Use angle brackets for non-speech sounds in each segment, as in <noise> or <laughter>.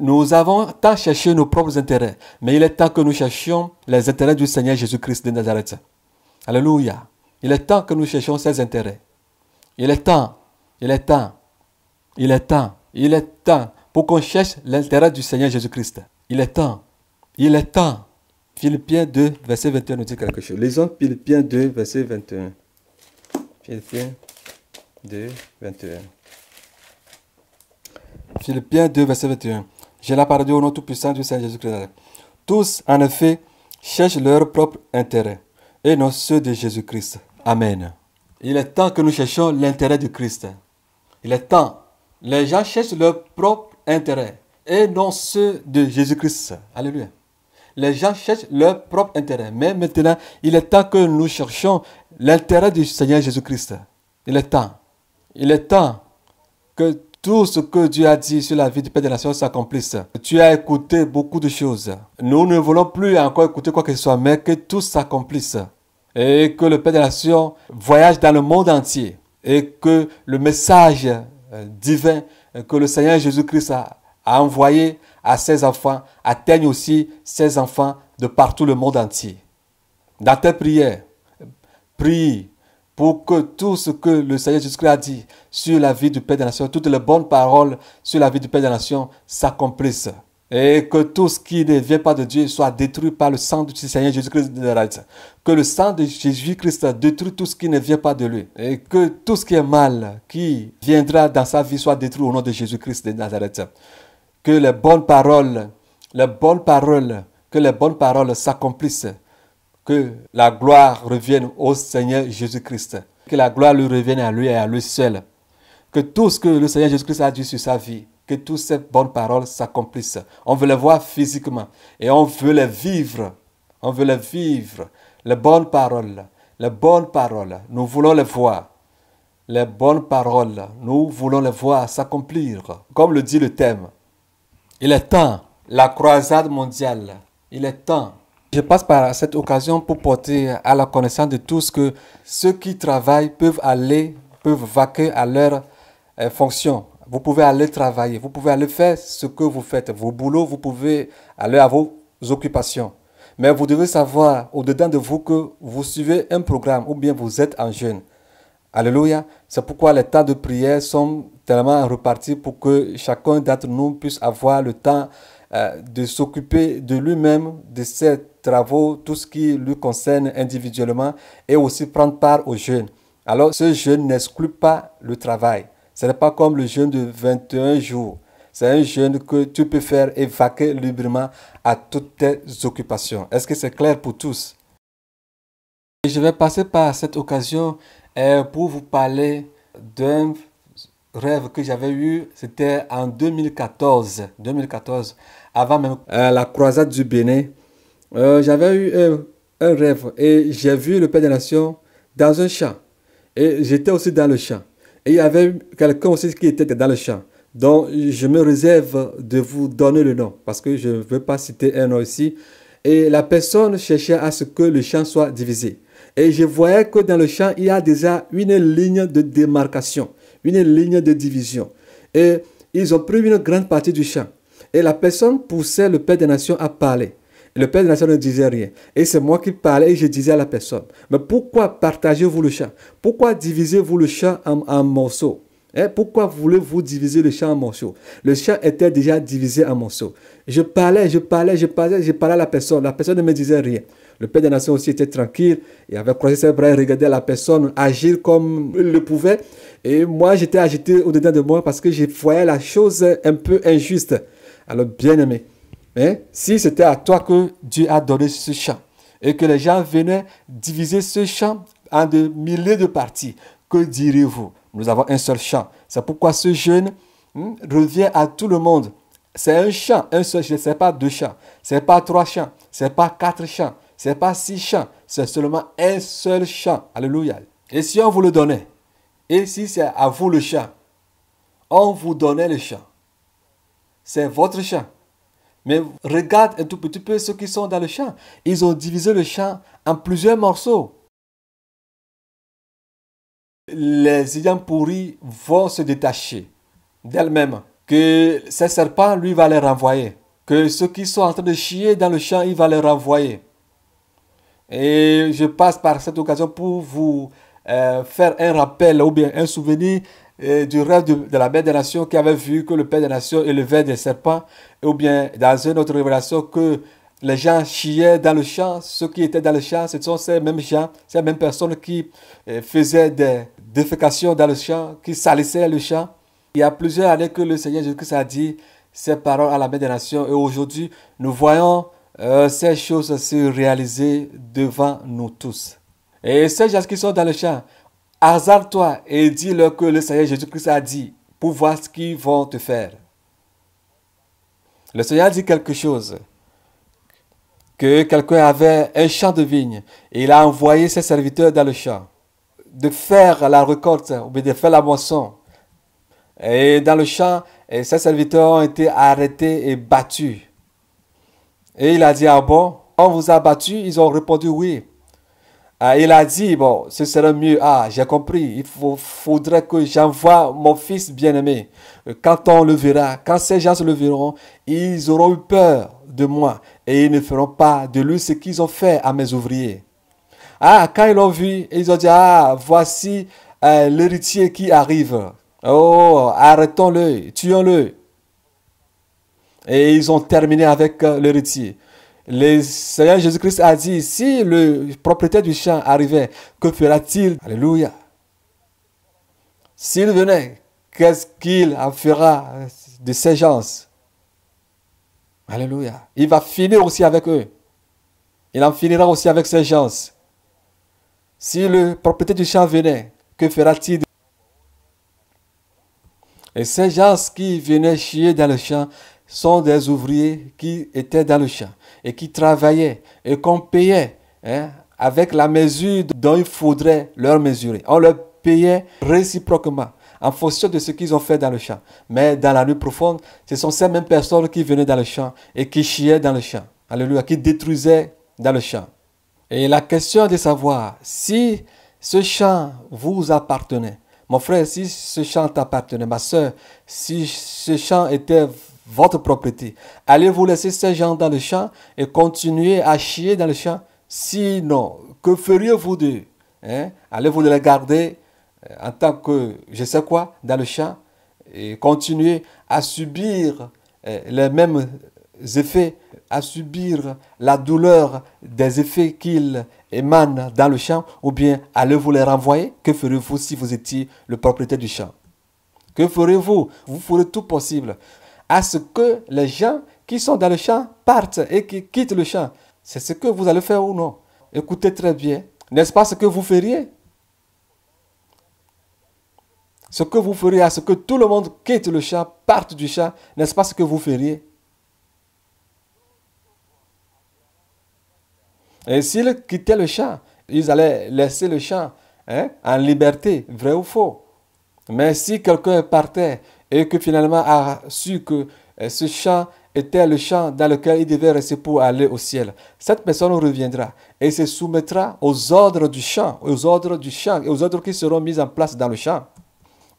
Nous avons tant cherché nos propres intérêts, mais il est temps que nous cherchions les intérêts du Seigneur Jésus-Christ de Nazareth. Alléluia. Il est temps que nous cherchions ses intérêts. Il est temps, il est temps, il est temps, il est temps pour qu'on cherche l'intérêt du Seigneur Jésus-Christ. Il est temps, il est temps. Philippiens 2, verset 21 nous dit quelque chose. Lisons Philippiens 2, verset 21. Philippiens 2, 21. Philippiens 2, verset 21. J'ai la parole au nom tout-puissant du Seigneur Jésus-Christ. Tous, en effet, cherchent leur propre intérêt et non ceux de Jésus-Christ. Amen. Il est temps que nous cherchions l'intérêt du Christ. Il est temps. Les gens cherchent leur propre intérêt et non ceux de Jésus-Christ. Alléluia. Les gens cherchent leur propre intérêt. Mais maintenant, il est temps que nous cherchions l'intérêt du Seigneur Jésus-Christ. Il est temps. Il est temps que tout ce que Dieu a dit sur la vie du Père des Nations s'accomplisse. Tu as écouté beaucoup de choses. Nous ne voulons plus encore écouter quoi que ce soit, mais que tout s'accomplisse et que le Père des nations voyage dans le monde entier et que le message euh, divin euh, que le Seigneur Jésus-Christ a, envoyé à ses enfants atteigne aussi ses enfants de partout le monde entier. Dans tes prières, prie pour que tout ce que le Seigneur Jésus-Christ a dit sur la vie du Père de la toutes les bonnes paroles sur la vie du Père de la s'accomplissent. Et que tout ce qui ne vient pas de Dieu soit détruit par le sang du Seigneur Jésus-Christ de Nazareth. Que le sang de Jésus-Christ détruit tout ce qui ne vient pas de lui. Et que tout ce qui est mal qui viendra dans sa vie soit détruit au nom de Jésus-Christ de Nazareth. Que les bonnes paroles, les bonnes paroles, que les bonnes paroles s'accomplissent. Que la gloire revienne au Seigneur Jésus-Christ. Que la gloire lui revienne à lui et à lui seul. Que tout ce que le Seigneur Jésus-Christ a dit sur sa vie, que toutes ces bonnes paroles s'accomplissent. On veut les voir physiquement et on veut les vivre. On veut les vivre. Les bonnes paroles, les bonnes paroles, nous voulons les voir. Les bonnes paroles, nous voulons les voir s'accomplir, comme le dit le thème. Il est temps, la croisade mondiale, il est temps. Je passe par cette occasion pour porter à la connaissance de tous que ceux qui travaillent peuvent aller, peuvent vaquer à leur euh, fonction. Vous pouvez aller travailler, vous pouvez aller faire ce que vous faites, vos boulots, vous pouvez aller à vos occupations. Mais vous devez savoir au-dedans de vous que vous suivez un programme ou bien vous êtes en jeûne. Alléluia. C'est pourquoi les temps de prière sont tellement repartis pour que chacun d'entre nous puisse avoir le temps euh, de s'occuper de lui-même, de ses travaux, tout ce qui lui concerne individuellement et aussi prendre part au jeûne. Alors ce jeûne n'exclut pas le travail. Ce n'est pas comme le jeûne de 21 jours. C'est un jeûne que tu peux faire et vaquer librement à toutes tes occupations. Est-ce que c'est clair pour tous Je vais passer par cette occasion euh, pour vous parler d'un rêve que j'avais eu. C'était en 2014. 2014, avant même euh, la croisade du Bénin. Euh, j'avais eu un rêve et j'ai vu le Père des Nations dans un champ. Et j'étais aussi dans le champ. Et il y avait quelqu'un aussi qui était dans le champ. Donc, je me réserve de vous donner le nom parce que je ne veux pas citer un nom ici. Et la personne cherchait à ce que le champ soit divisé. Et je voyais que dans le champ, il y a déjà une ligne de démarcation, une ligne de division. Et ils ont pris une grande partie du champ. Et la personne poussait le Père des Nations à parler. Le père de la ne disait rien. Et c'est moi qui parlais et je disais à la personne. Mais pourquoi partagez-vous le chat Pourquoi divisez-vous le chat en, morceaux hein, pourquoi voulez-vous diviser le chat en morceaux Le chat était déjà divisé en morceaux. Je parlais, je parlais, je parlais, je parlais à la personne. La personne ne me disait rien. Le Père des Nations aussi était tranquille. et avait croisé ses bras, et regardait la personne agir comme il le pouvait. Et moi, j'étais agité au-dedans de moi parce que je voyais la chose un peu injuste. Alors, bien aimé, mais hein? Si c'était à toi que Dieu a donné ce champ et que les gens venaient diviser ce champ en de milliers de parties, que direz-vous Nous avons un seul champ. C'est pourquoi ce jeûne hmm, revient à tout le monde. C'est un champ, un seul chant, Ce n'est pas deux champs, ce n'est pas trois champs, ce n'est pas quatre champs, ce n'est pas six champs. C'est seulement un seul champ. Alléluia. Et si on vous le donnait, et si c'est à vous le champ, on vous donnait le champ. C'est votre champ. Mais regarde un tout petit peu ceux qui sont dans le champ. Ils ont divisé le champ en plusieurs morceaux. Les ayants pourris vont se détacher d'elles-mêmes. Que ces serpents, lui, va les renvoyer. Que ceux qui sont en train de chier dans le champ, il va les renvoyer. Et je passe par cette occasion pour vous euh, faire un rappel ou bien un souvenir et du rêve de, la Mère des Nations qui avait vu que le Père des Nations élevait des serpents, ou bien dans une autre révélation que les gens chiaient dans le champ, ceux qui étaient dans le champ, ce sont ces mêmes gens, ces mêmes personnes qui eh, faisaient des défécations dans le champ, qui salissaient le champ. Il y a plusieurs années que le Seigneur Jésus-Christ a dit ces paroles à la Mère des Nations, et aujourd'hui, nous voyons euh, ces choses se réaliser devant nous tous. Et ces gens qui sont dans le champ, Hasarde-toi et dis-leur que le Seigneur Jésus-Christ a dit pour voir ce qu'ils vont te faire. Le Seigneur a dit quelque chose que quelqu'un avait un champ de vigne et il a envoyé ses serviteurs dans le champ de faire la récolte ou de faire la moisson. Et dans le champ, ses serviteurs ont été arrêtés et battus. Et il a dit, ah bon, on vous a battus Ils ont répondu oui. Ah, il a dit, bon, ce serait mieux. Ah, j'ai compris. Il faudrait que j'envoie mon fils bien-aimé. Quand on le verra, quand ces gens se le verront, ils auront eu peur de moi et ils ne feront pas de lui ce qu'ils ont fait à mes ouvriers. Ah, quand ils l'ont vu, ils ont dit, ah, voici euh, l'héritier qui arrive. Oh, arrêtons-le, tuons-le. Et ils ont terminé avec euh, l'héritier. Le Seigneur Jésus-Christ a dit, si le propriétaire du champ arrivait, que fera-t-il Alléluia. S'il venait, qu'est-ce qu'il en fera de ces gens Alléluia. Il va finir aussi avec eux. Il en finira aussi avec ces gens. Si le propriétaire du champ venait, que fera-t-il Et ces gens qui venaient chier dans le champ sont des ouvriers qui étaient dans le champ et qui travaillaient et qu'on payait hein, avec la mesure dont il faudrait leur mesurer. On leur payait réciproquement en fonction de ce qu'ils ont fait dans le champ. Mais dans la nuit profonde, ce sont ces mêmes personnes qui venaient dans le champ et qui chiaient dans le champ. Alléluia, qui détruisaient dans le champ. Et la question de savoir si ce champ vous appartenait. Mon frère, si ce champ t'appartenait, ma soeur, si ce champ était votre propriété. Allez-vous laisser ces gens dans le champ et continuer à chier dans le champ Sinon, que feriez-vous d'eux hein? Allez-vous les garder euh, en tant que, je sais quoi, dans le champ et continuer à subir euh, les mêmes effets, à subir la douleur des effets qu'ils émanent dans le champ ou bien allez-vous les renvoyer Que ferez-vous si vous étiez le propriétaire du champ Que ferez-vous Vous ferez tout possible à ce que les gens qui sont dans le champ partent et qui quittent le champ. C'est ce que vous allez faire ou non. Écoutez très bien. N'est-ce pas ce que vous feriez Ce que vous feriez à ce que tout le monde quitte le champ, parte du champ, n'est-ce pas ce que vous feriez Et s'ils quittaient le champ, ils allaient laisser le champ hein, en liberté, vrai ou faux. Mais si quelqu'un partait et que finalement a su que eh, ce champ était le champ dans lequel il devait rester pour aller au ciel. Cette personne reviendra et se soumettra aux ordres du champ, aux ordres du champ et aux ordres qui seront mis en place dans le champ.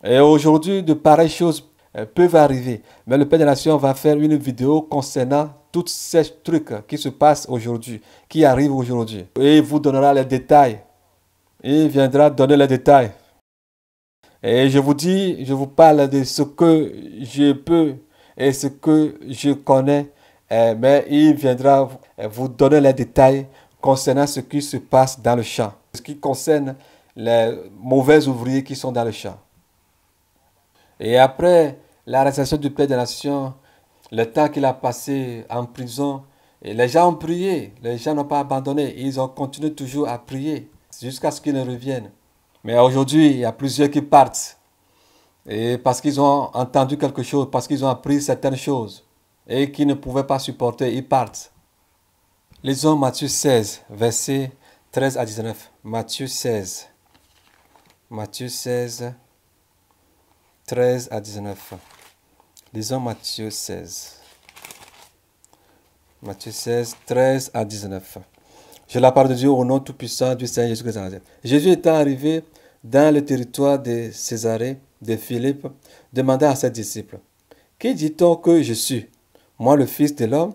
Et aujourd'hui, de pareilles choses eh, peuvent arriver. Mais le Père des Nations va faire une vidéo concernant tous ces trucs qui se passent aujourd'hui, qui arrivent aujourd'hui. Et il vous donnera les détails. Il viendra donner les détails. Et je vous dis, je vous parle de ce que je peux et ce que je connais. Eh, mais il viendra vous donner les détails concernant ce qui se passe dans le champ, ce qui concerne les mauvais ouvriers qui sont dans le champ. Et après la récession du Père des Nations, le temps qu'il a passé en prison, les gens ont prié, les gens n'ont pas abandonné, ils ont continué toujours à prier jusqu'à ce qu'ils ne revienne. Mais aujourd'hui, il y a plusieurs qui partent. Et parce qu'ils ont entendu quelque chose, parce qu'ils ont appris certaines choses et qu'ils ne pouvaient pas supporter, ils partent. Lisons Matthieu 16, versets 13 à 19. Matthieu 16. Matthieu 16, 13 à 19. Lisons Matthieu 16. Matthieu 16, 13 à 19. Je la parle de Dieu au nom tout-puissant du Seigneur Jésus-Christ. Jésus étant arrivé dans le territoire de Césarée de Philippe, demanda à ses disciples, Qui dit-on que je suis Moi le Fils de l'homme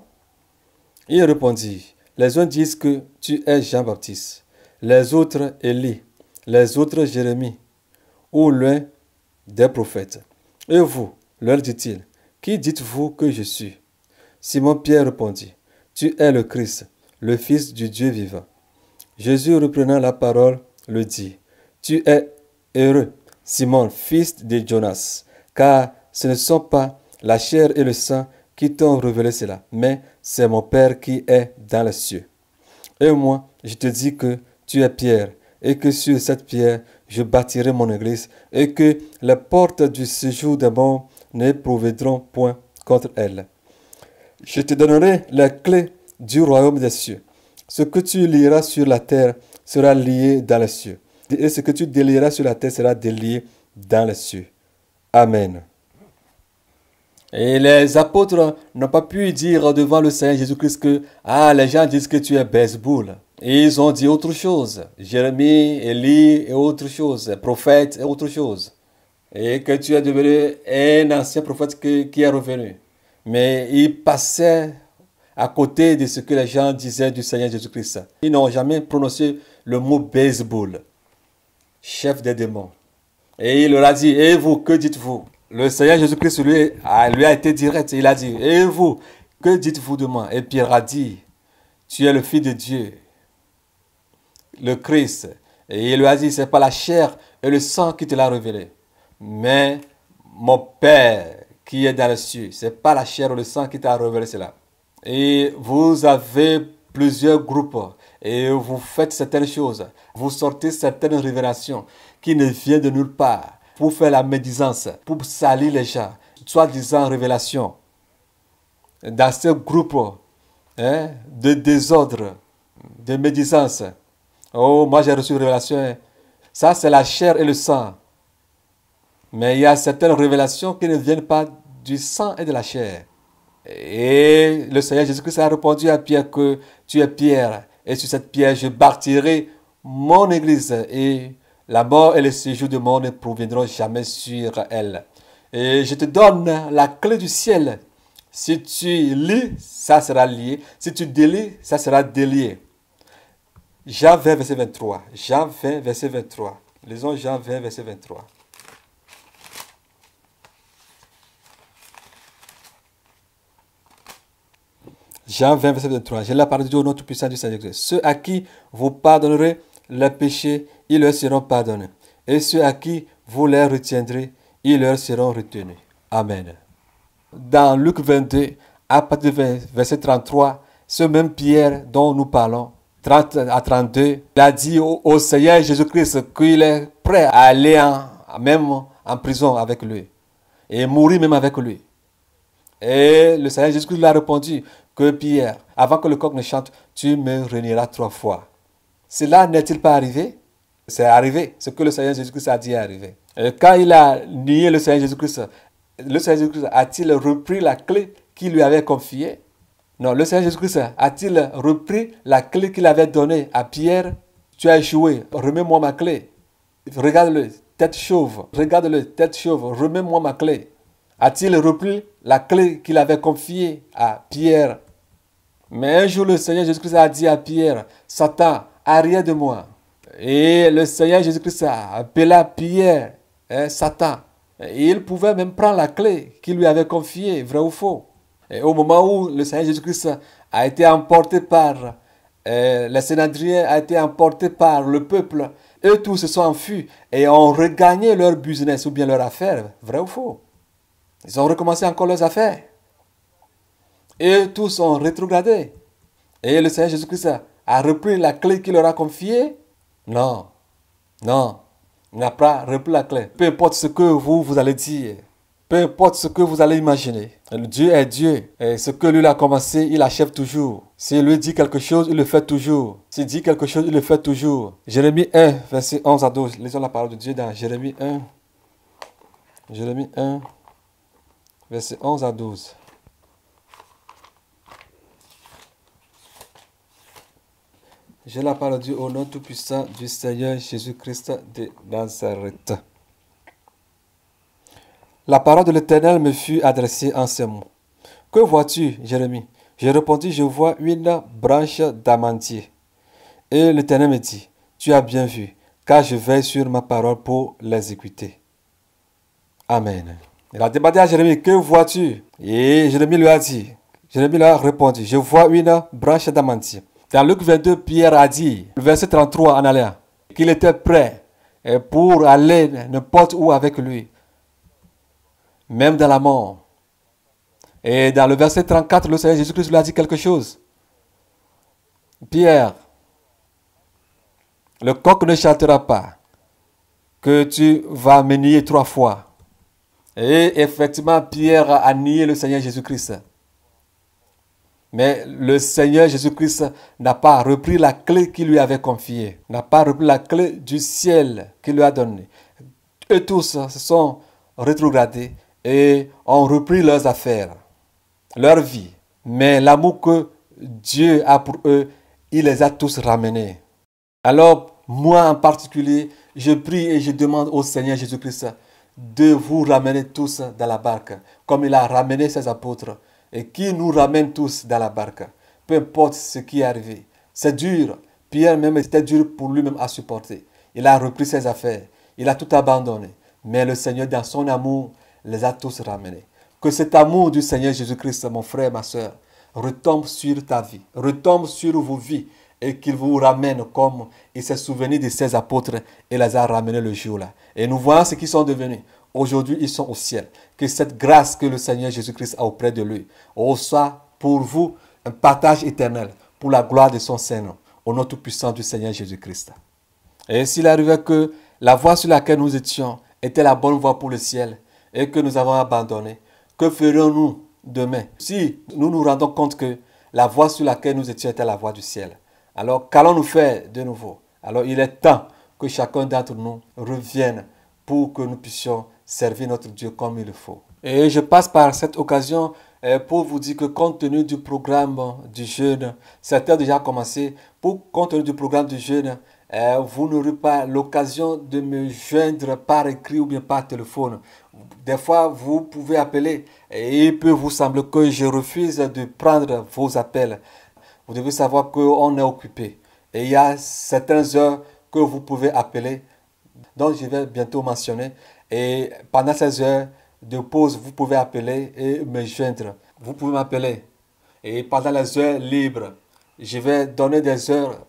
Il répondit, Les uns disent que tu es Jean-Baptiste, les autres Élie, les autres Jérémie, ou l'un des prophètes. Et vous, leur dit-il, Qui dites-vous que je suis Simon-Pierre répondit, Tu es le Christ, le Fils du Dieu vivant. Jésus reprenant la parole, le dit, tu es heureux, Simon, fils de Jonas, car ce ne sont pas la chair et le sang qui t'ont révélé cela, mais c'est mon Père qui est dans les cieux. Et moi, je te dis que tu es Pierre, et que sur cette pierre, je bâtirai mon église, et que les portes du séjour des morts ne prouveront point contre elle. Je te donnerai la clé du royaume des cieux. Ce que tu liras sur la terre sera lié dans les cieux et ce que tu délieras sur la terre sera délié dans les cieux. Amen. Et les apôtres n'ont pas pu dire devant le Seigneur Jésus-Christ que Ah, les gens disent que tu es baseball. Et ils ont dit autre chose. Jérémie, Élie et autre chose. Prophète et autre chose. Et que tu es devenu un ancien prophète qui est revenu. Mais ils passaient à côté de ce que les gens disaient du Seigneur Jésus-Christ. Ils n'ont jamais prononcé le mot baseball chef des démons. Et il leur a dit, et vous, que dites-vous Le Seigneur Jésus-Christ lui, lui a été direct. Il a dit, et vous, que dites-vous de moi Et Pierre a dit, tu es le Fils de Dieu, le Christ. Et il lui a dit, c'est pas la chair et le sang qui te l'a révélé, mais mon Père qui est dans les cieux. n'est pas la chair ou le sang qui t'a révélé cela. Et vous avez plusieurs groupes et vous faites certaines choses, vous sortez certaines révélations qui ne viennent de nulle part pour faire la médisance, pour salir les gens, soi-disant révélation. Dans ce groupe hein, de désordre, de médisance, oh, moi j'ai reçu une révélation, ça c'est la chair et le sang. Mais il y a certaines révélations qui ne viennent pas du sang et de la chair. Et le Seigneur Jésus-Christ a répondu à Pierre que tu es Pierre et sur cette pierre je bâtirai mon église, et la mort et le séjour du monde ne proviendront jamais sur elle. Et je te donne la clé du ciel. Si tu lis, ça sera lié. Si tu délis, ça sera délié. Jean 20, verset 23. Jean 20, verset 23. Lisons Jean 20, verset 23. Jean 20, verset 23. J'ai la parole du nom notre puissant du Saint-Jésus. Ceux à qui vous pardonnerez les péchés, ils leur seront pardonnés. Et ceux à qui vous les retiendrez, ils leur seront retenus. Amen. Dans Luc 22, à partir du verset 33, ce même Pierre dont nous parlons, 30 à 32, il a dit au, Seigneur Jésus-Christ qu'il est prêt à aller même en prison avec lui et mourir même avec lui. Et le Seigneur Jésus-Christ lui a répondu, que Pierre, avant que le coq ne chante, tu me renieras trois fois. Cela n'est-il pas arrivé C'est arrivé. Ce que le Seigneur Jésus-Christ a dit est arrivé. quand il a nié le Seigneur Jésus-Christ, le Seigneur Jésus-Christ a-t-il repris la clé qu'il lui avait confiée Non, le Seigneur Jésus-Christ a-t-il repris la clé qu'il avait donnée à Pierre Tu as échoué, remets-moi ma clé. Regarde-le, tête chauve, regarde-le, tête chauve, remets-moi ma clé. A-t-il repris la clé qu'il avait confiée à Pierre Mais un jour, le Seigneur Jésus-Christ a dit à Pierre, Satan, arrière de moi. Et le Seigneur Jésus-Christ a appelé Pierre, hein, Satan. Et il pouvait même prendre la clé qu'il lui avait confiée, vrai ou faux. Et au moment où le Seigneur Jésus-Christ a été emporté par euh, le a été emporté par le peuple, eux tous se sont enfuis et ont regagné leur business ou bien leur affaire, vrai ou faux. Ils ont recommencé encore leurs affaires. Et tous ont rétrogradé. Et le Seigneur Jésus-Christ a repris la clé qu'il leur a confiée. Non, non, il n'a pas repris la clé. Peu importe ce que vous, vous allez dire, peu importe ce que vous allez imaginer, Dieu est Dieu. Et ce que lui a commencé, il achève toujours. S'il lui dit quelque chose, il le fait toujours. S'il dit quelque chose, il le fait toujours. Jérémie 1, verset 11 à 12. Lisons la parole de Dieu dans Jérémie 1. Jérémie 1. Verset 11 à 12. J'ai la parole de Dieu au nom tout-puissant du Seigneur Jésus-Christ de Nazareth. La parole de l'Éternel me fut adressée en ces mots. Que vois-tu, Jérémie J'ai répondu, je vois une branche d'amantier. Et l'Éternel me dit, tu as bien vu, car je veille sur ma parole pour l'exécuter. Amen. Il a demandé à Jérémie, que vois-tu Et Jérémie lui a dit, Jérémie lui a répondu, je vois une branche d'amantie. Dans Luc 22, Pierre a dit, le verset 33 en allant, qu'il était prêt euh, pour aller n'importe où avec lui, même dans la mort. Et dans le verset 34, le Seigneur Jésus-Christ lui a dit quelque chose. Pierre, le coq ne chantera pas que tu vas me trois fois. Et effectivement, Pierre a nié le Seigneur Jésus-Christ. Mais le Seigneur Jésus-Christ n'a pas repris la clé qu'il lui avait confiée, n'a pas repris la clé du ciel qu'il lui a donnée. Eux tous se sont rétrogradés et ont repris leurs affaires, leur vie. Mais l'amour que Dieu a pour eux, il les a tous ramenés. Alors, moi en particulier, je prie et je demande au Seigneur Jésus-Christ de vous ramener tous dans la barque, comme il a ramené ses apôtres, et qui nous ramène tous dans la barque, peu importe ce qui est arrivé. C'est dur. Pierre même était dur pour lui-même à supporter. Il a repris ses affaires, il a tout abandonné. Mais le Seigneur, dans son amour, les a tous ramenés. Que cet amour du Seigneur Jésus-Christ, mon frère, ma soeur, retombe sur ta vie, retombe sur vos vies, et qu'il vous ramène comme il s'est souvenu de ses apôtres et les a ramenés le jour-là. Et nous voyons ce qu'ils sont devenus. Aujourd'hui, ils sont au ciel. Que cette grâce que le Seigneur Jésus-Christ a auprès de lui oh, soit pour vous un partage éternel pour la gloire de son Seigneur, au nom tout-puissant du Seigneur Jésus-Christ. Et s'il arrivait que la voie sur laquelle nous étions était la bonne voie pour le ciel et que nous avons abandonné, que ferions-nous demain si nous nous rendons compte que la voie sur laquelle nous étions était la voie du ciel alors qu'allons-nous faire de nouveau Alors il est temps que chacun d'entre nous revienne pour que nous puissions servir notre Dieu comme il le faut. Et je passe par cette occasion euh, pour vous dire que compte tenu du programme du jeûne, certains déjà commencé, pour compte tenu du programme du jeûne, euh, vous n'aurez pas l'occasion de me joindre par écrit ou bien par téléphone. Des fois, vous pouvez appeler et il peut vous sembler que je refuse de prendre vos appels vous devez savoir qu'on est occupé. Et il y a certaines heures que vous pouvez appeler, dont je vais bientôt mentionner. Et pendant ces heures de pause, vous pouvez appeler et me joindre. Vous pouvez m'appeler. Et pendant les heures libres, je vais donner des heures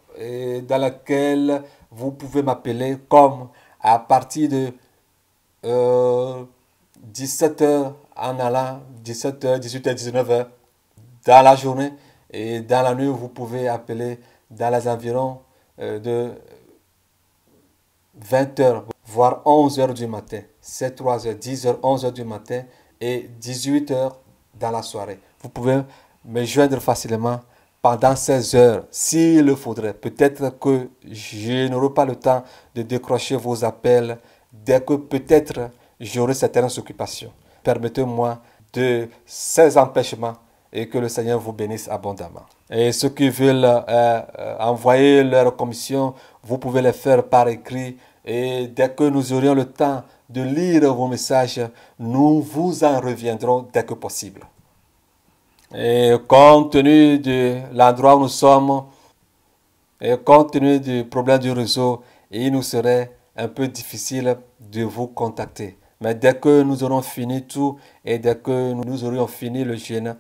dans lesquelles vous pouvez m'appeler, comme à partir de 17h euh, en allant, 17h, 18h, 19h dans la journée. Et dans la nuit, vous pouvez appeler dans les environs euh, de 20h, voire 11h du matin. C'est 3h, 10h, 11h du matin et 18h dans la soirée. Vous pouvez me joindre facilement pendant 16 heures, s'il le faudrait. Peut-être que je n'aurai pas le temps de décrocher vos appels dès que peut-être j'aurai certaines occupations. Permettez-moi de ces empêchements et que le Seigneur vous bénisse abondamment. Et ceux qui veulent euh, euh, envoyer leur commission, vous pouvez les faire par écrit. Et dès que nous aurions le temps de lire vos messages, nous vous en reviendrons dès que possible. Et compte tenu de l'endroit où nous sommes, et compte tenu du problème du réseau, il nous serait un peu difficile de vous contacter. Mais dès que nous aurons fini tout et dès que nous aurions fini le jeûne,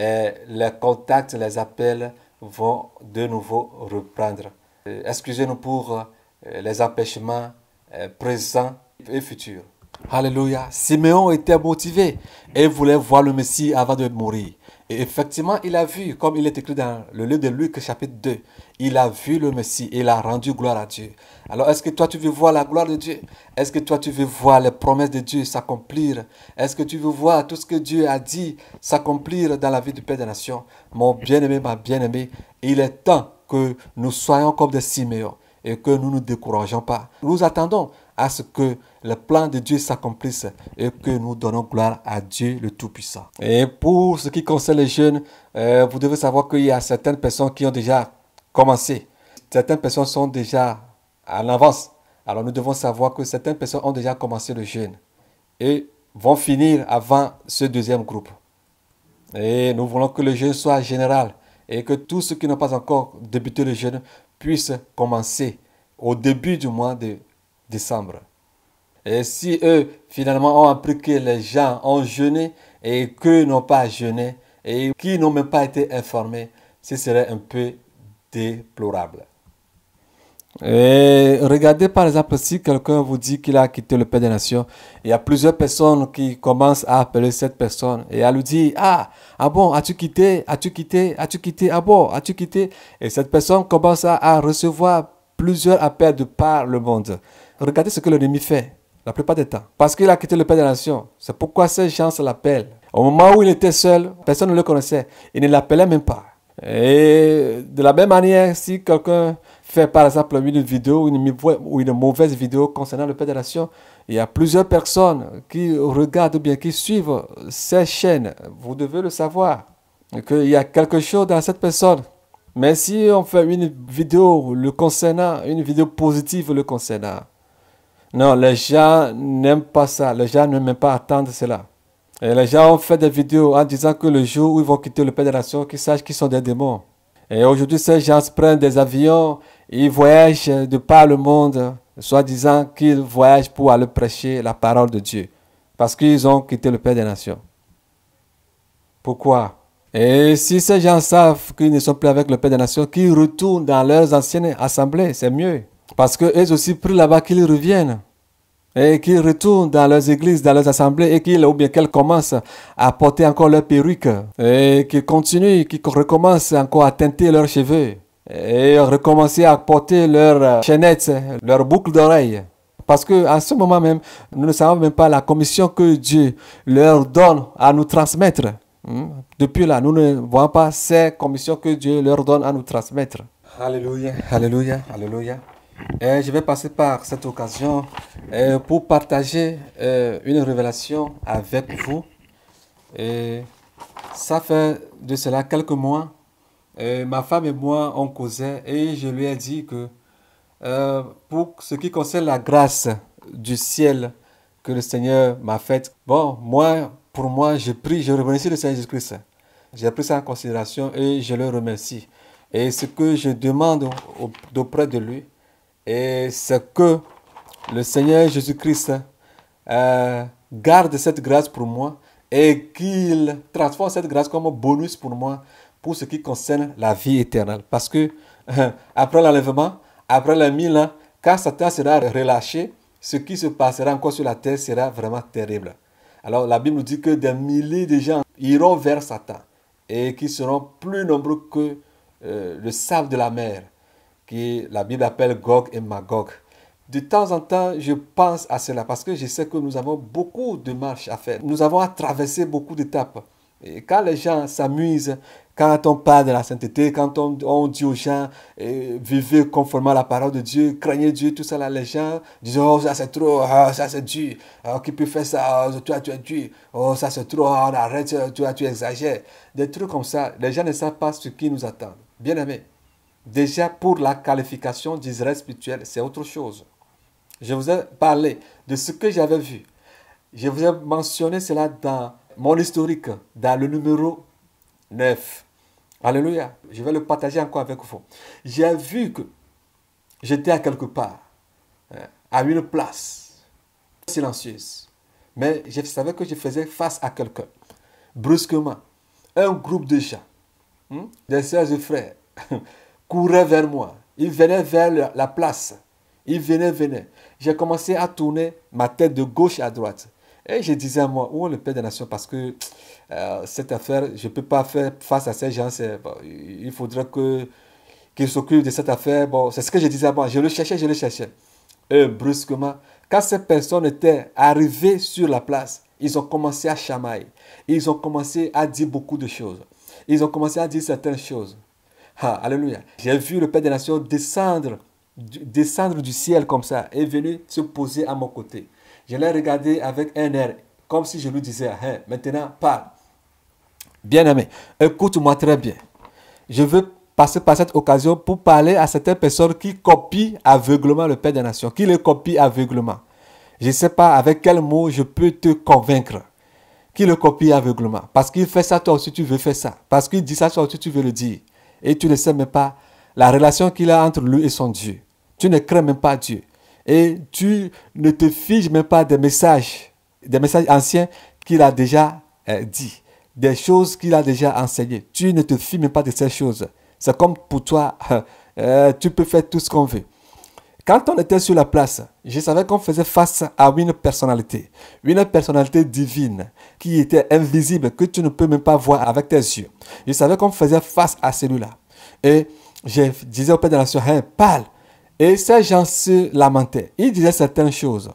et les contacts, les appels vont de nouveau reprendre. Euh, excusez-nous pour euh, les empêchements euh, présents et futurs. Alléluia. Simeon était motivé et voulait voir le Messie avant de mourir. Et effectivement, il a vu, comme il est écrit dans le livre de Luc chapitre 2, il a vu le Messie et il a rendu gloire à Dieu. Alors, est-ce que toi, tu veux voir la gloire de Dieu Est-ce que toi, tu veux voir les promesses de Dieu s'accomplir Est-ce que tu veux voir tout ce que Dieu a dit s'accomplir dans la vie du Père des Nations Mon bien-aimé, ma bien-aimée, il est temps que nous soyons comme des Siméons et que nous ne nous décourageons pas. Nous attendons à ce que le plan de Dieu s'accomplisse et que nous donnons gloire à Dieu le Tout-Puissant. Et pour ce qui concerne les jeunes, euh, vous devez savoir qu'il y a certaines personnes qui ont déjà commencer. Certaines personnes sont déjà en avance. Alors nous devons savoir que certaines personnes ont déjà commencé le jeûne et vont finir avant ce deuxième groupe. Et nous voulons que le jeûne soit général et que tous ceux qui n'ont pas encore débuté le jeûne puissent commencer au début du mois de décembre. Et si eux, finalement, ont appris que les gens ont jeûné et qu'ils n'ont pas jeûné et qui n'ont même pas été informés, ce serait un peu déplorable. Et regardez par exemple si quelqu'un vous dit qu'il a quitté le Père des Nations, il y a plusieurs personnes qui commencent à appeler cette personne et à lui dire Ah, ah bon, as-tu quitté As-tu quitté As-tu quitté Ah bon, as-tu quitté Et cette personne commence à, recevoir plusieurs appels de par le monde. Regardez ce que l'ennemi fait la plupart des temps parce qu'il a quitté le Père des Nations. C'est pourquoi ces gens se l'appellent. Au moment où il était seul, personne ne le connaissait. Il ne l'appelait même pas. Et de la même manière, si quelqu'un fait par exemple une vidéo ou une mauvaise vidéo concernant le Nation, il y a plusieurs personnes qui regardent ou bien qui suivent ces chaînes. Vous devez le savoir, qu'il y a quelque chose dans cette personne. Mais si on fait une vidéo le concernant, une vidéo positive le concernant, non, les gens n'aiment pas ça, les gens ne même pas attendre cela. Et les gens ont fait des vidéos en disant que le jour où ils vont quitter le Père des Nations, qu'ils sachent qu'ils sont des démons. Et aujourd'hui, ces gens se prennent des avions, ils voyagent de par le monde, soi-disant qu'ils voyagent pour aller prêcher la parole de Dieu, parce qu'ils ont quitté le Père des Nations. Pourquoi Et si ces gens savent qu'ils ne sont plus avec le Père des Nations, qu'ils retournent dans leurs anciennes assemblées, c'est mieux. Parce qu'eux aussi pris là-bas qu'ils reviennent et qu'ils retournent dans leurs églises, dans leurs assemblées, et qu'ils ou bien qu'elles commencent à porter encore leurs perruques, et qu'ils continuent, qu'ils recommencent encore à teinter leurs cheveux, et recommencer à porter leurs chaînettes, leurs boucles d'oreilles. Parce que à ce moment même, nous ne savons même pas la commission que Dieu leur donne à nous transmettre. Hmm? Depuis là, nous ne voyons pas ces commissions que Dieu leur donne à nous transmettre. Alléluia, alléluia, alléluia. Euh, je vais passer par cette occasion euh, pour partager euh, une révélation avec vous. ça fait de cela quelques mois, ma femme et moi, on causait et je lui ai dit que pour ce qui concerne la grâce du ciel que le Seigneur m'a faite, bon, moi, pour moi, je prie, je remercie le Seigneur Jésus-Christ. J'ai pris ça en considération et je le remercie. Et ce que je demande auprès de lui, et c'est que le Seigneur Jésus-Christ euh, garde cette grâce pour moi et qu'il transforme cette grâce comme bonus pour moi pour ce qui concerne la vie éternelle. Parce que euh, après l'enlèvement, après les mille ans, quand Satan sera relâché, ce qui se passera encore sur la terre sera vraiment terrible. Alors la Bible nous dit que des milliers de gens iront vers Satan et qui seront plus nombreux que euh, le sable de la mer que la Bible appelle Gog et Magog. De temps en temps, je pense à cela parce que je sais que nous avons beaucoup de marches à faire. Nous avons à traverser beaucoup d'étapes. Et quand les gens s'amusent, quand on parle de la sainteté, quand on, on dit aux gens, eh, vivez conformément à la parole de Dieu, craignez Dieu, tout ça, les gens disent, oh, ça c'est trop, ah, ça c'est dur, ah, qui peut faire ça, ah, toi tu es dur, oh, ça c'est trop, on arrête, toi tu exagères. Des trucs comme ça, les gens ne savent pas ce qui nous attend. Bien aimé. Déjà pour la qualification d'Israël spirituel, c'est autre chose. Je vous ai parlé de ce que j'avais vu. Je vous ai mentionné cela dans mon historique, dans le numéro 9. Alléluia. Je vais le partager encore avec vous. J'ai vu que j'étais à quelque part, euh, à une place silencieuse. Mais je savais que je faisais face à quelqu'un. Brusquement, un groupe de gens, hmm, des soeurs et frères, <laughs> couraient vers moi. Ils venaient vers la place. Ils venaient, venaient. J'ai commencé à tourner ma tête de gauche à droite. Et je disais à moi, où est le Père des Nations Parce que euh, cette affaire, je ne peux pas faire face à ces gens. il faudrait que qu'ils s'occupent de cette affaire. Bon, c'est ce que je disais à moi. Je le cherchais, je le cherchais. Et brusquement, quand ces personnes étaient arrivées sur la place, ils ont commencé à chamailler. Ils ont commencé à dire beaucoup de choses. Ils ont commencé à dire certaines choses alléluia. J'ai vu le Père des Nations descendre, descendre du ciel comme ça et venir se poser à mon côté. Je l'ai regardé avec un air, comme si je lui disais, hein, maintenant, parle. Bien-aimé, écoute-moi très bien. Je veux passer par cette occasion pour parler à certaines personnes qui copient aveuglement le Père des Nations, qui le copie aveuglement. Je ne sais pas avec quel mot je peux te convaincre qui le copie aveuglement. Parce qu'il fait ça, toi aussi tu veux faire ça. Parce qu'il dit ça, toi aussi tu veux le dire et tu ne sais même pas la relation qu'il a entre lui et son Dieu. Tu ne crains même pas Dieu. Et tu ne te figes même pas des messages, des messages anciens qu'il a déjà euh, dit, des choses qu'il a déjà enseignées. Tu ne te figes même pas de ces choses. C'est comme pour toi, <laughs> euh, tu peux faire tout ce qu'on veut. Quand on était sur la place, je savais qu'on faisait face à une personnalité, une personnalité divine qui était invisible, que tu ne peux même pas voir avec tes yeux. Je savais qu'on faisait face à celui-là. Et je disais au Père de la Sœur, hein, parle. Et ces gens se lamentaient. Ils disaient certaines choses.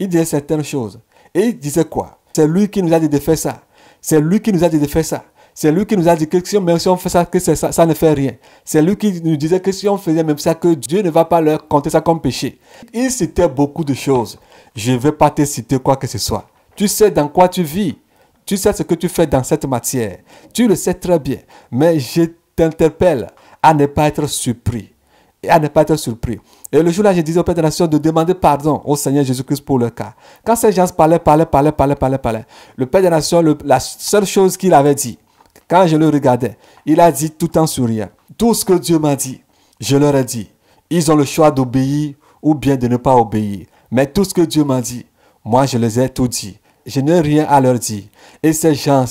Ils disaient certaines choses. Et ils disaient quoi C'est lui qui nous a dit de faire ça. C'est lui qui nous a dit de faire ça. C'est lui qui nous a dit que si on fait ça, que ça, ne fait rien. C'est lui qui nous disait que si on faisait même ça, que Dieu ne va pas leur compter ça comme péché. Il citait beaucoup de choses. Je ne vais pas te citer quoi que ce soit. Tu sais dans quoi tu vis. Tu sais ce que tu fais dans cette matière. Tu le sais très bien. Mais je t'interpelle à ne pas être surpris. Et à ne pas être surpris. Et le jour-là, j'ai disais au Père de Nation de demander pardon au Seigneur Jésus-Christ pour le cas. Quand ces gens parlaient, parlaient, parlaient, parlaient, parlaient, parlaient, le Père de la Nation, la seule chose qu'il avait dit, quand je le regardais, il a dit tout en souriant, tout ce que Dieu m'a dit, je leur ai dit. Ils ont le choix d'obéir ou bien de ne pas obéir. Mais tout ce que Dieu m'a dit, moi je les ai tout dit. Je n'ai rien à leur dire. Et ces gens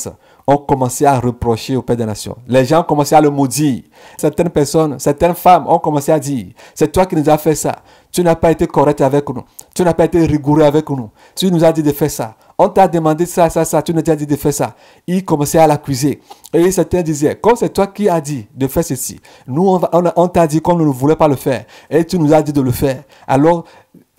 ont commencé à reprocher au Père des Nations. Les gens ont commencé à le maudire. Certaines personnes, certaines femmes ont commencé à dire, c'est toi qui nous as fait ça. Tu n'as pas été correct avec nous. Tu n'as pas été rigoureux avec nous. Tu nous as dit de faire ça. On t'a demandé ça, ça, ça. Tu nous as dit de faire ça. Ils commençaient à l'accuser. Et certains disaient, comme c'est toi qui as dit de faire ceci, nous, on, t'a dit qu'on ne voulait pas le faire. Et tu nous as dit de le faire. Alors,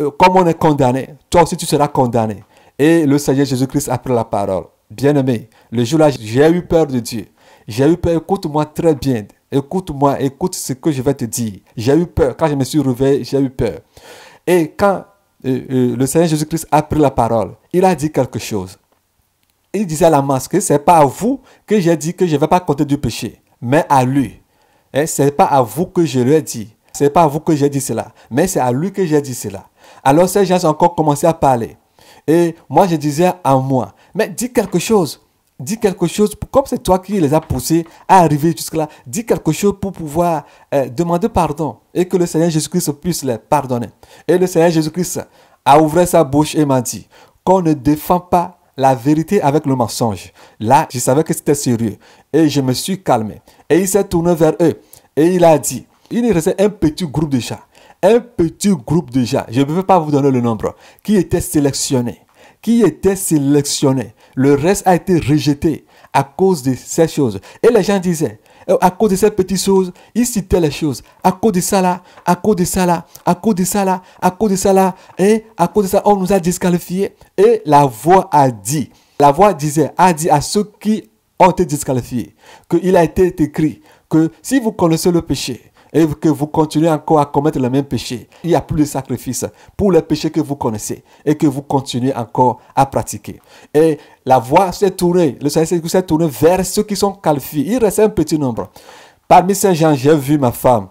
euh, comme on est condamné, toi aussi tu seras condamné. Et le Seigneur Jésus-Christ a pris la parole. Bien-aimé, le jour-là, j'ai eu peur de Dieu. J'ai eu peur, écoute-moi très bien. Écoute-moi, écoute ce que je vais te dire. J'ai eu peur. Quand je me suis réveillé, j'ai eu peur. Et quand euh, euh, le Seigneur Jésus-Christ a pris la parole, il a dit quelque chose. Il disait à la masse que ce n'est pas à vous que j'ai dit que je ne vais pas compter du péché, mais à lui. ce n'est pas à vous que je lui ai dit. Ce n'est pas à vous que j'ai dit cela, mais c'est à lui que j'ai dit cela. Alors ces gens ont encore commencé à parler. Et moi, je disais à moi, mais dis quelque chose. Dis quelque chose, comme c'est toi qui les as poussés à arriver jusque-là, dis quelque chose pour pouvoir euh, demander pardon et que le Seigneur Jésus-Christ puisse les pardonner. Et le Seigneur Jésus-Christ a ouvert sa bouche et m'a dit qu'on ne défend pas la vérité avec le mensonge. Là, je savais que c'était sérieux et je me suis calmé. Et il s'est tourné vers eux et il a dit, il y restait un petit groupe de chats un petit groupe déjà, je ne peux pas vous donner le nombre, qui était sélectionné. Qui était sélectionné. Le reste a été rejeté à cause de ces choses. Et les gens disaient, euh, à cause de ces petites choses, ils citaient les choses. À cause de ça là, à cause de ça là, à cause de ça là, à cause de ça là, et à cause de ça, on nous a disqualifiés. Et la voix a dit, la voix disait, a dit à ceux qui ont été disqualifiés, qu'il a été écrit que si vous connaissez le péché, et que vous continuez encore à commettre le même péché. Il n'y a plus de sacrifice pour les péchés que vous connaissez et que vous continuez encore à pratiquer. Et la voie s'est tournée, le Seigneur s'est tourné vers ceux qui sont qualifiés. Il reste un petit nombre. Parmi ces gens, j'ai vu ma femme.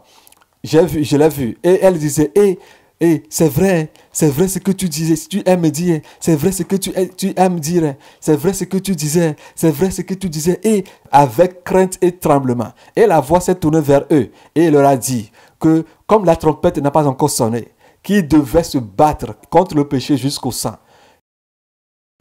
J'ai vu, je l'ai vue. Et elle disait, et et c'est vrai, c'est vrai ce que tu disais, tu aimes dire, c'est vrai ce que tu, aimes dire, c'est vrai ce que tu disais, c'est vrai ce que tu disais, et avec crainte et tremblement. Et la voix s'est tournée vers eux, et elle leur a dit que comme la trompette n'a pas encore sonné, qu'ils devaient se battre contre le péché jusqu'au sang.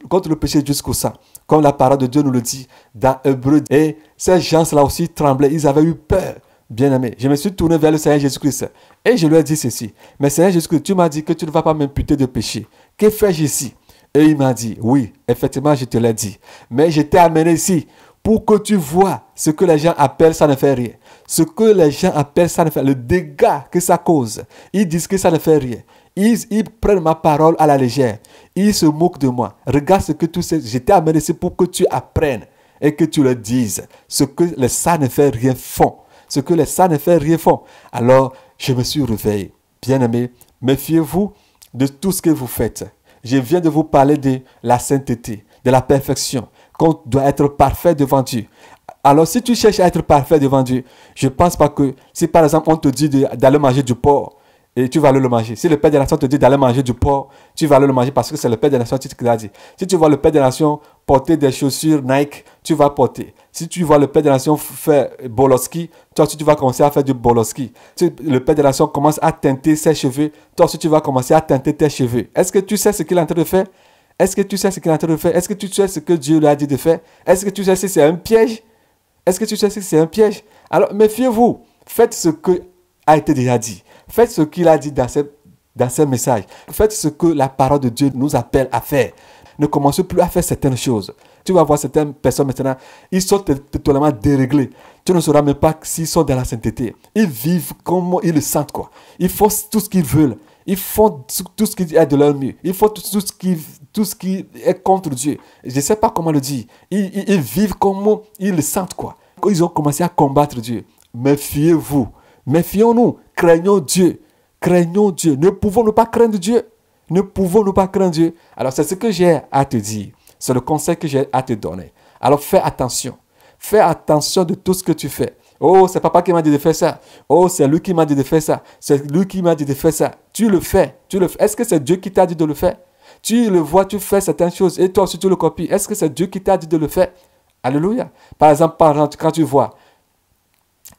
Contre le péché jusqu'au sang. Comme la parole de Dieu nous le dit dans Hébreu. Et ces gens-là aussi tremblaient, ils avaient eu peur. Bien-aimé, je me suis tourné vers le Seigneur Jésus-Christ et je lui ai dit ceci. Mais Seigneur Jésus-Christ, tu m'as dit que tu ne vas pas m'imputer de péché. Que fais-je ici Et il m'a dit, oui, effectivement, je te l'ai dit. Mais je t'ai amené ici pour que tu vois ce que les gens appellent ça ne fait rien. Ce que les gens appellent ça ne fait rien. Le dégât que ça cause. Ils disent que ça ne fait rien. Ils, prennent ma parole à la légère. Ils se moquent de moi. Regarde ce que tu sais. Je t'ai amené ici pour que tu apprennes et que tu le dises. Ce que ça ne fait rien font ce que les rien font. Alors, je me suis réveillé. Bien-aimé, méfiez-vous de tout ce que vous faites. Je viens de vous parler de la sainteté, de la perfection, qu'on doit être parfait devant Dieu. Alors, si tu cherches à être parfait devant Dieu, je pense pas que si par exemple on te dit d'aller manger du porc, et tu vas aller le manger. Si le Père des nation te dit d'aller manger du porc, tu vas aller le manger parce que c'est le Père des Nations qui te l'a dit. Si tu vois le Père des Nations porter des chaussures Nike, tu vas porter. Si tu vois le Père des Nations faire boloski, toi aussi tu vas commencer à faire du boloski. Si le Père la Nations commence à teinter ses cheveux, toi aussi tu vas commencer à teinter tes cheveux. Est-ce que tu sais ce qu'il est en train de faire Est-ce que tu sais ce qu'il est en train de faire Est-ce que tu sais ce que Dieu lui a dit de faire Est-ce que tu sais si c'est un piège Est-ce que tu sais si c'est un piège Alors méfiez-vous. Faites ce que a été déjà dit. Faites ce qu'il a dit dans ce message. Faites ce que la parole de Dieu nous appelle à faire. Ne commencez plus à faire certaines choses. Tu vas voir certaines personnes maintenant, ils sont totalement déréglés. Tu ne sauras même pas s'ils sont dans la sainteté. Ils vivent comme ils le sentent, quoi. Ils font tout ce qu'ils veulent. Ils font tout ce qui est de leur mieux. Ils font tout ce qui, tout ce qui est contre Dieu. Je ne sais pas comment le dire. Ils, vivent comme ils le sentent, quoi. Ils ont commencé à combattre Dieu. méfiez vous Méfions-nous, craignons Dieu. Craignons Dieu. Ne pouvons-nous pas craindre Dieu Ne pouvons-nous pas craindre Dieu Alors c'est ce que j'ai à te dire. C'est le conseil que j'ai à te donner. Alors fais attention. Fais attention de tout ce que tu fais. Oh, c'est papa qui m'a dit de faire ça. Oh, c'est lui qui m'a dit de faire ça. C'est lui qui m'a dit de faire ça. Tu le fais. Tu le fais. Est-ce que c'est Dieu qui t'a dit de le faire Tu le vois, tu fais certaines choses et toi aussi tu le copies. Est-ce que c'est Dieu qui t'a dit de le faire Alléluia. Par exemple, par exemple, quand tu vois,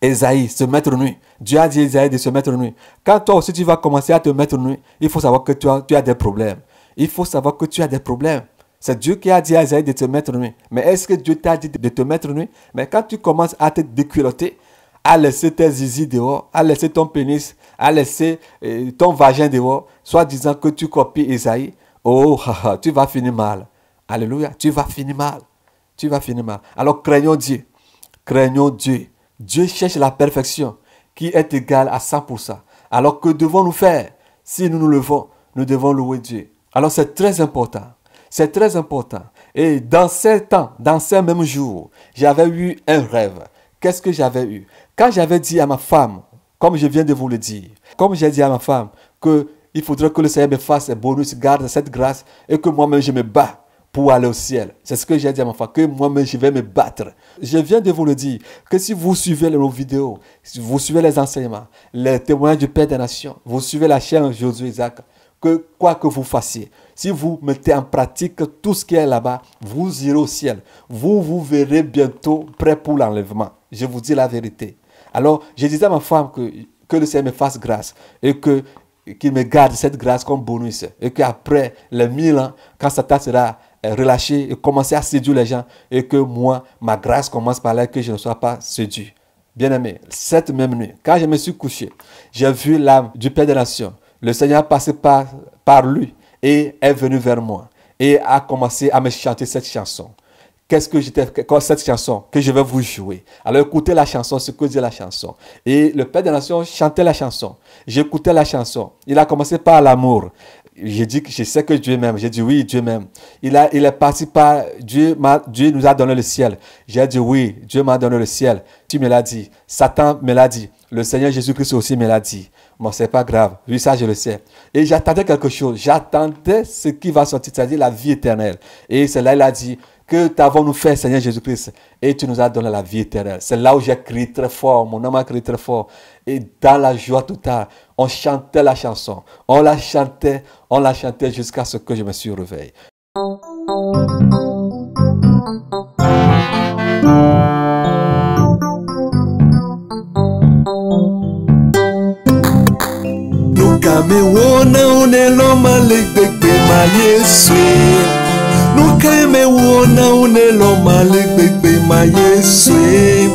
Esaïe, se mettre nuit Dieu a dit à Esaïe de se mettre nuit Quand toi aussi tu vas commencer à te mettre nuit il faut savoir que tu as, tu as des problèmes. Il faut savoir que tu as des problèmes. C'est Dieu qui a dit à Esaïe de te mettre nuit Mais est-ce que Dieu t'a dit de te mettre nuit Mais quand tu commences à te déculoter, à laisser tes zizi dehors, à laisser ton pénis, à laisser euh, ton vagin dehors, soit disant que tu copies Esaïe, oh, tu vas finir mal. Alléluia, tu vas finir mal. Tu vas finir mal. Alors craignons Dieu. Craignons Dieu. Dieu cherche la perfection qui est égale à 100%. Alors que devons-nous faire si nous nous levons Nous devons louer Dieu. Alors c'est très important. C'est très important. Et dans ces temps, dans ces mêmes jours, j'avais eu un rêve. Qu'est-ce que j'avais eu Quand j'avais dit à ma femme, comme je viens de vous le dire, comme j'ai dit à ma femme que il faudrait que le Seigneur me fasse un bonus, garde cette grâce et que moi-même je me bats pour aller au ciel. C'est ce que j'ai dit à ma femme, que moi-même, je vais me battre. Je viens de vous le dire, que si vous suivez nos vidéos, si vous suivez les enseignements, les témoignages du Père des Nations, vous suivez la chaîne Jésus Isaac, que quoi que vous fassiez, si vous mettez en pratique tout ce qui est là-bas, vous irez au ciel. Vous vous verrez bientôt prêt pour l'enlèvement. Je vous dis la vérité. Alors, je disais à ma femme que, que le Seigneur me fasse grâce et que qu'il me garde cette grâce comme bonus. Et qu'après les mille ans, quand Satan sera euh, relâcher et commencer à séduire les gens et que moi, ma grâce commence par là que je ne sois pas séduit. Bien-aimé, cette même nuit, quand je me suis couché, j'ai vu l'âme du Père des Nations. Le Seigneur passé par, par lui et est venu vers moi et a commencé à me chanter cette chanson. Qu'est-ce que j'étais, cette chanson que je vais vous jouer. Alors écoutez la chanson, ce que dit la chanson. Et le Père des Nations chantait la chanson. J'écoutais la chanson. Il a commencé par l'amour j'ai dit, que je sais que Dieu m'aime. J'ai dit oui, Dieu m'aime. Il il est parti par, Dieu Dieu nous a donné le ciel. J'ai dit oui, Dieu m'a donné le ciel. Tu me l'as dit. Satan me l'a dit. Le Seigneur Jésus-Christ aussi me l'a dit. Bon, c'est pas grave. Oui, ça, je le sais. Et j'attendais quelque chose. J'attendais ce qui va sortir, c'est-à-dire la vie éternelle. Et c'est là, il a dit, que t'avons-nous fait, Seigneur Jésus-Christ Et tu nous as donné la vie éternelle. C'est là où j'ai crié très fort, mon âme a crié très fort. Et dans la joie totale, on chantait la chanson. On la chantait, on la chantait jusqu'à ce que je me suis réveillé. nukemewo na wo ne lɔ malegbegbe ma yesoe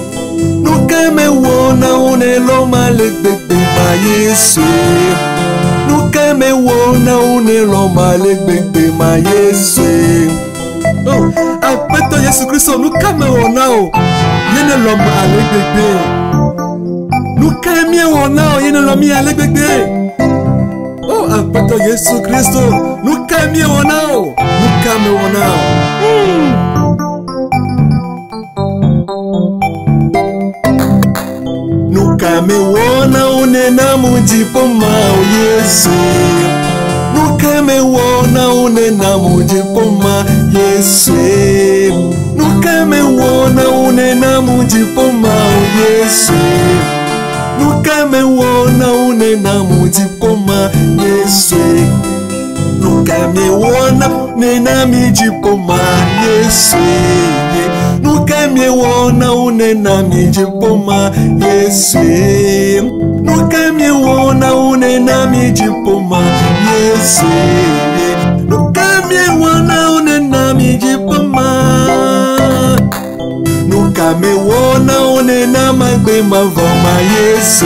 nukemewo na wo ne lɔ malegbegbe ma yesoe nukemewo na wo ne lɔ malegbegbe ma yesoe aƒetɔ yesu kristu nukemewo na o ye ne lɔ malegbegbe nukemewo na o ye ne lɔ mi alegbegbe o aƒetɔ yesu kristu nukemiewo na o. ukame uonao mm. Nukameuona unena mujipomao Yesu, nukameuona unena mujipoma Yesu, nukameuona unena mujipomao Yesu, nukameuona unena mujipoma Yesu. Nuka Nuka é mewona nenami de pomar, Nuka é mewona unenami jipoma Yesu Nuka mewona unenami de pomar, Nuka mewona unenami jipoma Nuka mewona unenama gbema vama Yesu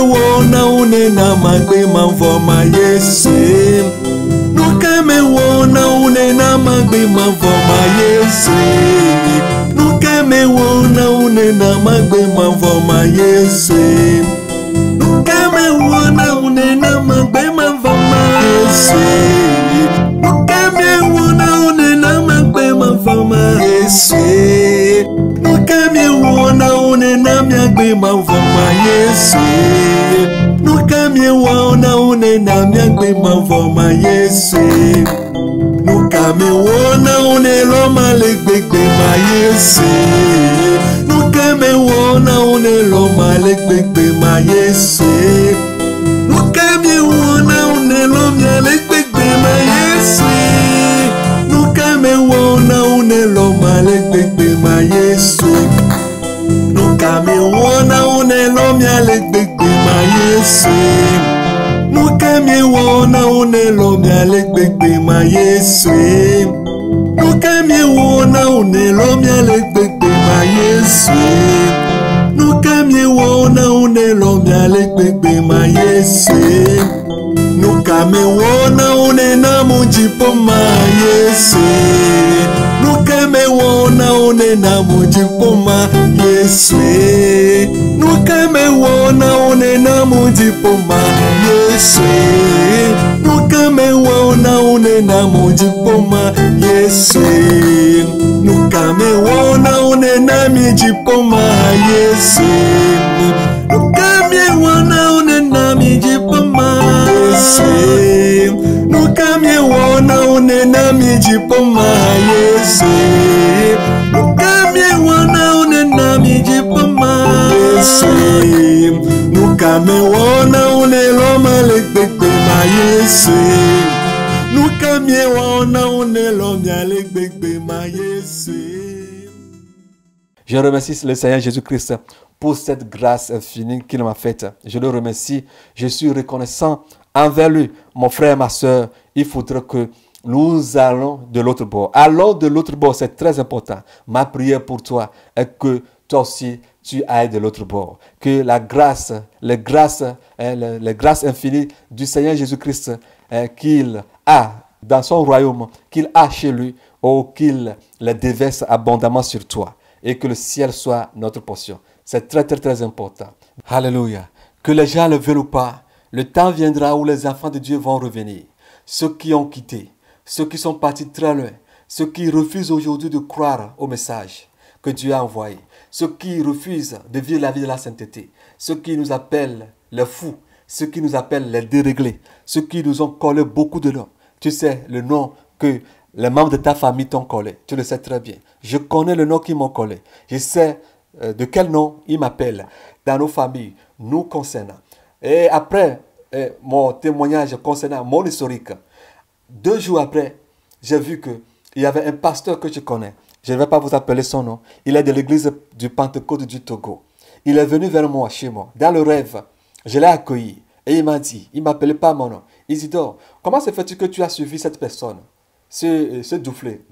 wo na une na magbe manvo ma yesi nuka me wo une na magbe manvo ma yesi nuka me wo une na magbe manvo ma yesi nuka me wo une na magbe manvo ma yesi nuka me wo une na magbe manvo ma yesi nuka me wo une na mlima mvoma Yesu, nukamye waona unenamya mlima mvoma Yesu, nukamye waona uneloma legbegbema Yesu, nukamye waona uneloma ma Yesu. Yesu nuke miewɔna wo ne lɔmia le gbegbe ma Yesu nuke miewɔna wo ne lɔmia le gbegbe ma Yesu nuke miewɔna wo ne lɔmia le gbegbe ma Yesu nuka miewɔna wo ne namu dziƒo ma Yesu. nuke mewona one na mujipoma yesu nuke mewona one na mujipoma yesu nuke mewona one na mujipoma yesu nuke mewona one na mijipoma yesu nuke mewona one na mijipoma yesu Je remercie le Seigneur Jésus-Christ pour cette grâce infinie qu'il m'a faite. Je le remercie. Je suis reconnaissant envers lui. Mon frère, ma soeur, il faudrait que nous allons de l'autre bord. Allons de l'autre bord, c'est très important. Ma prière pour toi est que toi aussi, tu ailles de l'autre bord. Que la grâce, les grâces, hein, les grâces infinies du Seigneur Jésus-Christ hein, qu'il a dans son royaume, qu'il a chez lui, oh, qu'il les déverse abondamment sur toi et que le ciel soit notre portion. C'est très, très, très important. Alléluia. Que les gens le veulent ou pas, le temps viendra où les enfants de Dieu vont revenir. Ceux qui ont quitté, ceux qui sont partis très loin, ceux qui refusent aujourd'hui de croire au message que Dieu a envoyé, ceux qui refusent de vivre la vie de la sainteté, ceux qui nous appellent les fous, ceux qui nous appellent les déréglés, ceux qui nous ont collé beaucoup de noms. Tu sais le nom que les membres de ta famille t'ont collé, tu le sais très bien. Je connais le nom qu'ils m'ont collé, je sais euh, de quel nom ils m'appellent dans nos familles, nous concernant. Et après euh, mon témoignage concernant mon historique, deux jours après, j'ai vu qu'il y avait un pasteur que je connais. Je ne vais pas vous appeler son nom. Il est de l'église du Pentecôte du Togo. Il est venu vers moi, chez moi, dans le rêve. Je l'ai accueilli. Et il m'a dit, il ne m'appelait pas mon nom. Isidore, comment se fait-il que tu as suivi cette personne, ce, ce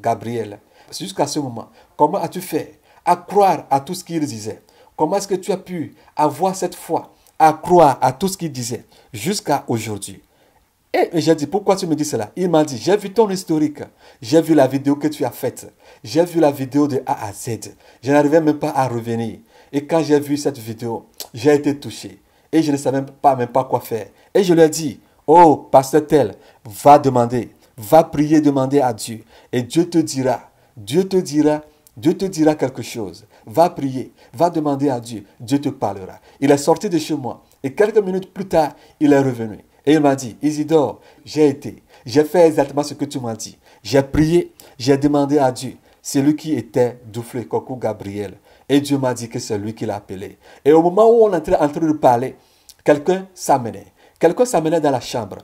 Gabriel Jusqu'à ce moment, comment as-tu fait à croire à tout ce qu'il disait Comment est-ce que tu as pu avoir cette foi à croire à tout ce qu'il disait jusqu'à aujourd'hui et j'ai dit, pourquoi tu me dis cela Il m'a dit, j'ai vu ton historique, j'ai vu la vidéo que tu as faite, j'ai vu la vidéo de A à Z. Je n'arrivais même pas à revenir. Et quand j'ai vu cette vidéo, j'ai été touché. Et je ne savais même pas, même pas quoi faire. Et je lui ai dit, oh, pasteur tel, va demander, va prier, demander à Dieu. Et Dieu te dira, Dieu te dira, Dieu te dira quelque chose. Va prier, va demander à Dieu, Dieu te parlera. Il est sorti de chez moi. Et quelques minutes plus tard, il est revenu. Et il m'a dit, Isidore, j'ai été, j'ai fait exactement ce que tu m'as dit. J'ai prié, j'ai demandé à Dieu. C'est lui qui était doufflé, Coco Gabriel. Et Dieu m'a dit que c'est lui qui l'appelait. appelé. Et au moment où on était en train de parler, quelqu'un s'amenait. Quelqu'un s'amenait dans la chambre.